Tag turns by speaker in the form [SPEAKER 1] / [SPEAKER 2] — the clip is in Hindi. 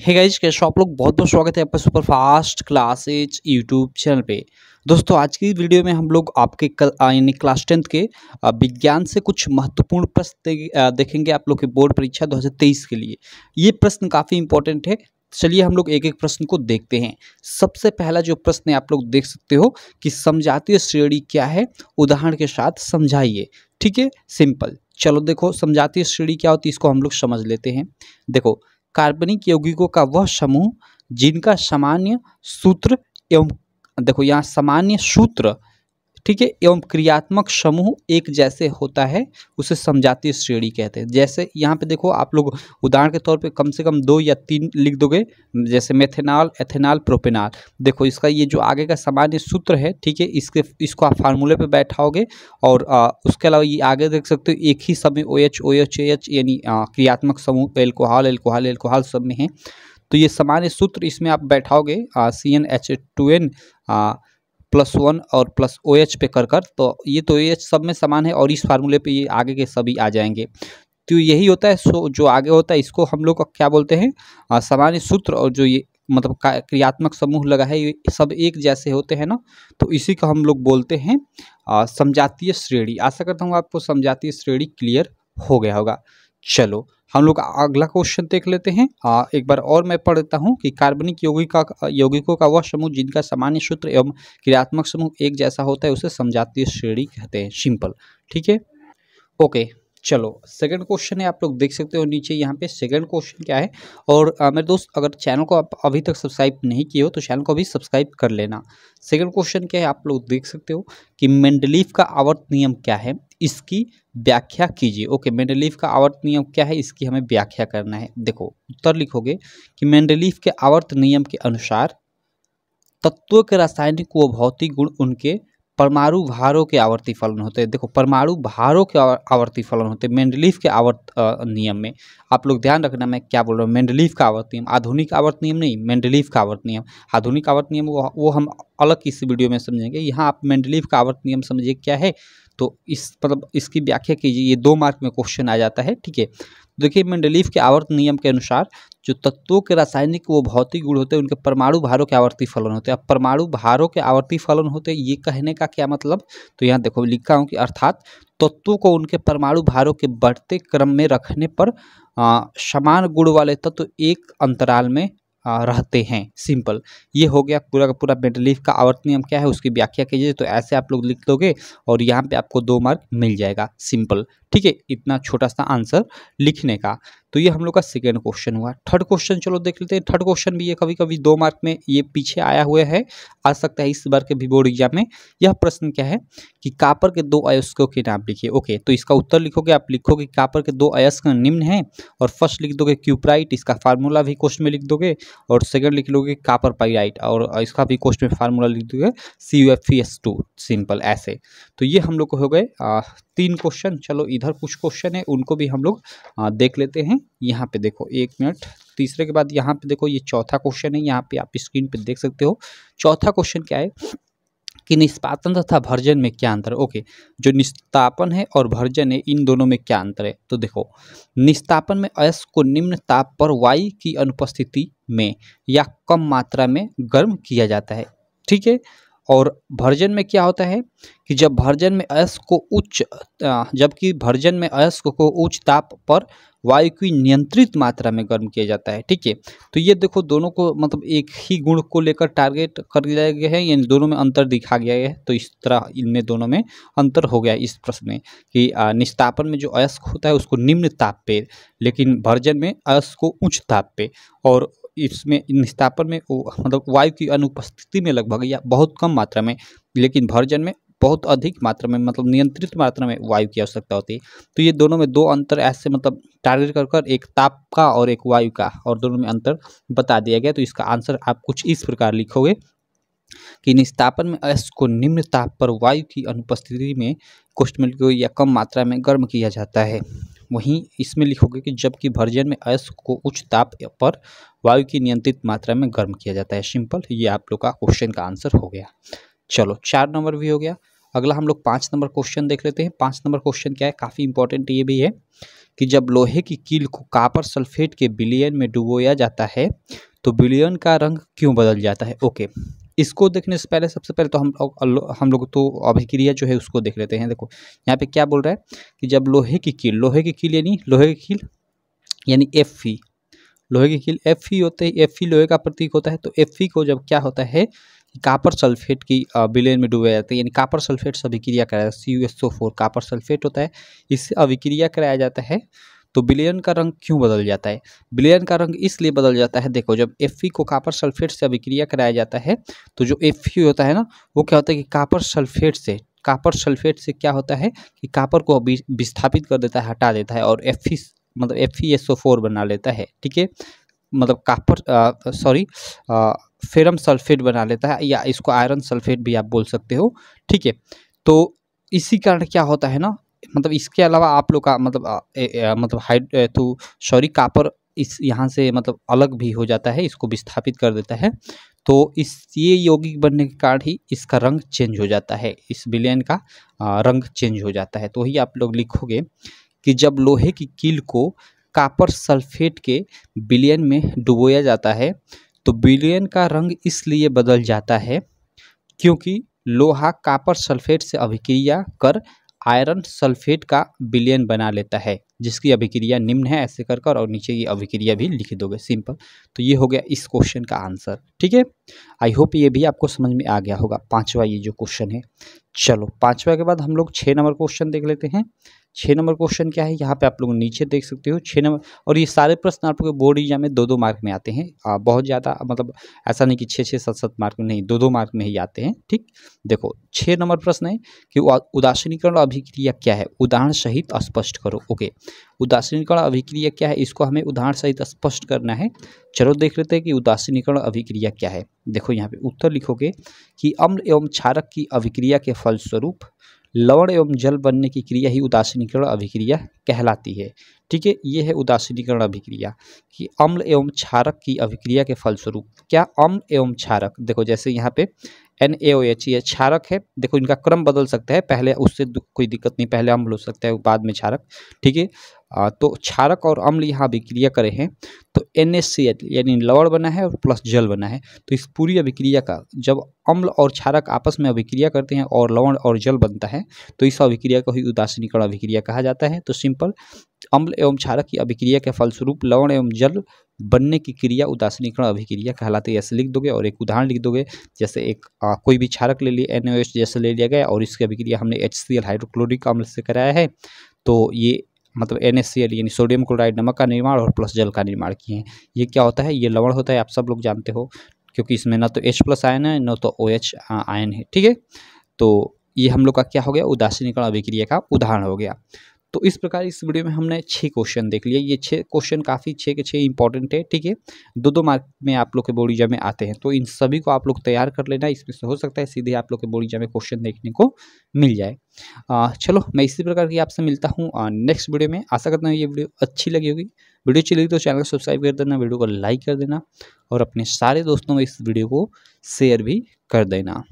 [SPEAKER 1] हे गाइज के आप लोग बहुत बहुत स्वागत है आपका super fast classes YouTube channel पे दोस्तों आज की वीडियो में हम लोग आपके कल यानी क्लास टेंथ के विज्ञान से कुछ महत्वपूर्ण प्रश्न देखेंगे आप लोग की बोर्ड परीक्षा 2023 के लिए ये प्रश्न काफ़ी इंपॉर्टेंट है चलिए हम लोग एक एक प्रश्न को देखते हैं सबसे पहला जो प्रश्न है आप लोग देख सकते हो कि समझातीय श्रेणी क्या है उदाहरण के साथ समझाइए ठीक है सिंपल चलो देखो समझातीय श्रेणी क्या होती है इसको हम लोग समझ लेते हैं देखो कार्बनिक यौगिकों का वह समूह जिनका सामान्य सूत्र एवं देखो यहाँ सामान्य सूत्र ठीक है एवं क्रियात्मक समूह एक जैसे होता है उसे समझाती श्रेणी कहते हैं जैसे यहाँ पे देखो आप लोग उदाहरण के तौर पे कम से कम दो या तीन लिख दोगे जैसे मेथेनॉल एथेनॉल प्रोपेनॉल देखो इसका ये जो आगे का सामान्य सूत्र है ठीक है इसके इसको आप फार्मूले पर बैठाओगे और आ, उसके अलावा ये आगे देख सकते हो एक ही समय O H O H H यानी क्रियात्मक समूह एल्कोहल एल्कोहल एल्कोहल सब में है तो ये सामान्य सूत्र इसमें आप बैठाओगे C N H two N plus one और प्लस ओ OH पे कर कर तो ये तो ओ OH सब में समान है और इस फार्मूले पे ये आगे के सभी आ जाएंगे तो यही होता है सो जो आगे होता है इसको हम लोग क्या बोलते हैं सामान्य सूत्र और जो ये मतलब क्रियात्मक समूह लगा है ये सब एक जैसे होते हैं ना तो इसी को हम लोग बोलते हैं समझातीय श्रेणी आशा करता हूँ आपको समझातीय श्रेणी क्लियर हो गया होगा चलो हम लोग अगला क्वेश्चन देख लेते हैं आ, एक बार और मैं पढ़ देता हूँ कि कार्बनिक यौगिक का यौगिकों का वह समूह जिनका सामान्य सूत्र एवं क्रियात्मक समूह एक जैसा होता है उसे समझाती श्रेणी कहते हैं सिंपल ठीक है ओके चलो सेकंड क्वेश्चन है आप लोग देख सकते हो नीचे यहाँ पे सेकंड क्वेश्चन क्या है और आ, मेरे दोस्त अगर चैनल को आप अभी तक सब्सक्राइब नहीं किए हो तो चैनल को अभी सब्सक्राइब कर लेना सेकंड क्वेश्चन क्या है आप लोग देख सकते हो कि मेंडलीफ का आवर्त नियम क्या है इसकी व्याख्या कीजिए ओके मेंडलीफ का आवर्त नियम क्या है इसकी हमें व्याख्या करना है देखो उत्तर लिखोगे कि मेंडलीफ के आवर्त नियम के अनुसार तत्वों के रासायनिक व भौतिक गुण उनके परमाणु भारों के आवर्ती फलन होते हैं देखो परमाणु भारों के आवर्ती फलन होते हैं मेंडलीफ के आवर्त नियम में आप लोग ध्यान रखना मैं क्या बोल रहा हूँ मेंडलीफ का आवर्त नियम आधुनिक आवर्त नियम नहीं मेंडलीफ का आवर्त नियम आधुनिक आवर्त नियम वो, वो हम अलग इस वीडियो में समझेंगे यहाँ आप मेंडलीफ का आवर्त नियम समझिए क्या है तो इस मतलब इसकी व्याख्या कीजिए ये दो मार्क में क्वेश्चन आ जाता है ठीक है देखिए मेंडलीफ के आवर्त नियम के अनुसार जो तत्वों के रासायनिक वो भौतिक गुण होते हैं उनके परमाणु भारों के आवर्ती फलन होते हैं अब परमाणु भारों के आवर्ती फलन होते हैं ये कहने का क्या मतलब तो यहाँ देखो लिखा हूँ कि अर्थात तत्वों को उनके परमाणु भारों के बढ़ते क्रम में रखने पर समान गुण वाले तत्व एक अंतराल में रहते हैं सिंपल ये हो गया पूरा का पूरा मेटलीफ का आवर्त नियम क्या है उसकी व्याख्या कीजिए तो ऐसे आप लोग लिख दोगे और यहाँ पे आपको दो मार्क मिल जाएगा सिंपल ठीक है इतना छोटा सा आंसर लिखने का तो ये हम लोग का सेकेंड क्वेश्चन हुआ थर्ड क्वेश्चन चलो देख लेते हैं थर्ड क्वेश्चन भी ये कभी कभी दो मार्क में ये पीछे आया हुआ है आ सकता है इस बार के भी बोर्ड एग्जाम में यह प्रश्न क्या है कि कापर के दो अयस्कों के नाम लिखिए ओके तो इसका उत्तर लिखोगे आप लिखोगे कापर के दो अयस्क निम्न है और फर्स्ट लिख दोगे क्यूपराइट इसका फार्मूला भी क्वेश्चन में लिख दोगे और सेकेंड लिख लोगे कापर पाइराइट और इसका भी क्वेश्चन में फार्मूला लिख दोगे सी एस टू सिंपल ऐसे तो ये हम लोग को हो गए तीन क्वेश्चन चलो इधर कुछ क्वेश्चन है उनको भी हम लोग देख लेते हैं यहाँ पे देखो एक मिनट तीसरे के बाद यहाँ पे देखो ये चौथा क्वेश्चन है यहाँ पे आप स्क्रीन पे देख सकते हो चौथा क्वेश्चन क्या है कि निष्पातन तथा भर्जन में क्या अंतर ओके जो निस्तापन है और भर्जन है इन दोनों में क्या अंतर है तो देखो निस्तापन में अयस को निम्न ताप पर वायु की अनुपस्थिति में या कम मात्रा में गर्म किया जाता है ठीक है और भर्जन में क्या होता है कि जब भर्जन में अयस्क को उच्च जबकि भर्जन में अयस्क को उच्च ताप पर वायु की नियंत्रित मात्रा में गर्म किया जाता है ठीक है तो ये देखो दोनों को मतलब एक ही गुण को लेकर टारगेट कर दिया गया है यानी दोनों में अंतर दिखा गया है तो इस तरह इनमें दोनों में अंतर हो गया इस प्रश्न में कि निस्तापन में जो अयस्क होता है उसको निम्न ताप पे लेकिन भर्जन में अयस्क को उच्च ताप पे और इसमें निस्थापन में मतलब वायु की अनुपस्थिति में लगभग या बहुत कम मात्रा में लेकिन भर्जन में बहुत अधिक मात्रा में मतलब नियंत्रित मात्रा में वायु की आवश्यकता होती है तो ये दोनों में दो अंतर ऐसे मतलब टारगेट कर कर एक ताप का और एक वायु का और दोनों में अंतर बता दिया गया तो इसका आंसर आप कुछ इस प्रकार लिखोगे कि निस्तापन में अयस्क को निम्न ताप पर वायु की अनुपस्थिति में कोष्ठमल मिल या कम मात्रा में गर्म किया जाता है वहीं इसमें लिखोगे कि जबकि भर्जन में अयस को उच्च ताप पर वायु की नियंत्रित मात्रा में गर्म किया जाता है सिंपल ये आप लोग का क्वेश्चन का आंसर हो गया चलो चार नंबर भी हो गया अगला हम लोग पाँच नंबर क्वेश्चन देख लेते हैं पाँच नंबर क्वेश्चन क्या है काफ़ी इंपॉर्टेंट ये भी है कि जब लोहे की कील को कापर सल्फेट के बिलियन में डुबोया जाता है तो बिलियन का रंग क्यों बदल जाता है ओके इसको देखने से पहले सबसे पहले तो हम लोग हम लोग तो अभिक्रिया जो है उसको देख लेते हैं देखो यहाँ पे क्या बोल रहा है कि जब लोहे की कील लोहे की कील यानी लोहे की कील यानी एफ फी लोहे की कील एफ फी होते हैं एफ फी लोहे का प्रतीक होता है तो एफ फी को जब क्या होता है कापर सल्फेट की विलेन में डूबे जाते हैं यानी कापर सल्फेट से अभिक्रिया कराया जाता है C U S O four copper sulphate होता है इससे अभिक्रिया कराया जाता है तो बिलियन का रंग क्यों बदल जाता है बिलियन का रंग इसलिए बदल जाता है देखो जब एफ को कापर सल्फेट से अभिक्रिया कराया जाता है तो जो एफ होता है ना वो क्या होता है कि कापर सल्फेट से कापर सल्फेट से क्या होता है कि कापर को विस्थापित कर देता है हटा देता है और एफ मतलब एफ फोर बना लेता है ठीक है मतलब कापर सॉरी फेरम सल्फेट बना लेता है या इसको आयरन सल्फेट भी आप बोल सकते हो ठीक है तो इसी कारण क्या होता है ना मतलब इसके अलावा आप लोग का मतलब ए, मतलब हाइड तो सॉरी कापर इस यहाँ से मतलब अलग भी हो जाता है इसको विस्थापित कर देता है तो इस ये यौगिक बनने के कारण ही इसका रंग चेंज हो जाता है इस विलयन का रंग चेंज हो जाता है तो ही आप लोग लिखोगे कि जब लोहे की कील को कापर सल्फेट के विलयन में डुबोया जाता है तो विलयन का रंग इसलिए बदल जाता है क्योंकि लोहा कापर सल्फेट से अभिक्रिया कर आयरन सल्फेट का विलयन बना लेता है जिसकी अभिक्रिया निम्न है ऐसे कर कर और नीचे की अभिक्रिया भी लिख दोगे सिंपल तो ये हो गया इस क्वेश्चन का आंसर ठीक है आई होप ये भी आपको समझ में आ गया होगा पाँचवा ये जो क्वेश्चन है चलो पाँचवा के बाद हम लोग छः नंबर क्वेश्चन देख लेते हैं छः नंबर क्वेश्चन क्या है यहाँ पे आप लोग नीचे देख सकते हो छः नंबर और ये सारे प्रश्न आपको बोर्ड एग्जाम में दो दो मार्क में आते हैं आ, बहुत ज़्यादा मतलब ऐसा नहीं कि छः छः सात सात मार्क में नहीं दो दो मार्क में ही आते हैं ठीक देखो छः नंबर प्रश्न है कि उदासीनीकरण अभिक्रिया क्या है उदाहरण सहित स्पष्ट करो ओके उदासीनीकरण अभिक्रिया क्या है इसको हमें उदाहरण सहित स्पष्ट करना है चलो देख लेते हैं कि उदासीनीकरण अभिक्रिया क्या है देखो यहाँ पे उत्तर लिखोगे कि अम्ल एवं क्षारक की अभिक्रिया के फलस्वरूप लवण एवं जल बनने की क्रिया ही उदासीनीकरण अभिक्रिया कहलाती है ठीक है ये है उदासीनीकरण अभिक्रिया कि अम्ल एवं क्षारक की अभिक्रिया के फलस्वरूप क्या अम्ल एवं क्षारक देखो जैसे यहाँ पे एन ए ओ एच ये क्षारक है देखो इनका क्रम बदल सकता है पहले उससे कोई दिक्कत नहीं पहले अम्ल हो सकता है बाद में क्षारक ठीक है तो क्षारक और अम्ल यहाँ अभिक्रिया करे हैं तो एन एस सी एच यानी लवण बना है और प्लस जल बना है तो इस पूरी अभिक्रिया का जब अम्ल और क्षारक आपस में अभिक्रिया करते हैं और लवण और जल बनता है तो इस अभिक्रिया को ही उदासीनीकरण अभिक्रिया कहा जाता है तो सिंपल अम्ल एवं क्षारक की अभिक्रिया के फलस्वरूप लवण एवं जल बनने की क्रिया उदासीनीकरण अभिक्रिया कहलाती है ऐसे लिख दोगे और एक उदाहरण लिख दोगे जैसे एक आ, कोई भी क्षारक ले लिए एन जैसे ले लिया गया और इसकी अभिक्रिया हमने एच हाइड्रोक्लोरिक अम्ल से कराया है तो ये मतलब एन यानी सोडियम क्लोराइड नमक का निर्माण और प्लस जल का निर्माण किए हैं ये क्या होता है ये लवण होता है आप सब लोग जानते हो क्योंकि इसमें ना तो एच प्लस आयन है ना तो ओ एच आयन है ठीक है तो ये हम लोग का क्या हो गया उदासीनीकरण अभिक्रिया का उदाहरण हो गया तो इस प्रकार इस वीडियो में हमने छः क्वेश्चन देख लिया ये छः क्वेश्चन काफ़ी छः के छः इंपॉर्टेंट है ठीक है दो दो मार्क में आप लोग के बोर्ड एग्जाम में आते हैं तो इन सभी को आप लोग तैयार कर लेना इसमें से हो सकता है सीधे आप लोग के बोर्ड एग्जाम में क्वेश्चन देखने को मिल जाए चलो मैं इसी प्रकार की आपसे मिलता हूँ नेक्स्ट वीडियो में आशा करता हूँ ये वीडियो अच्छी लगी होगी वीडियो अच्छी लगी तो चैनल को सब्सक्राइब कर देना वीडियो को लाइक कर देना और अपने सारे दोस्तों में इस वीडियो को शेयर भी कर देना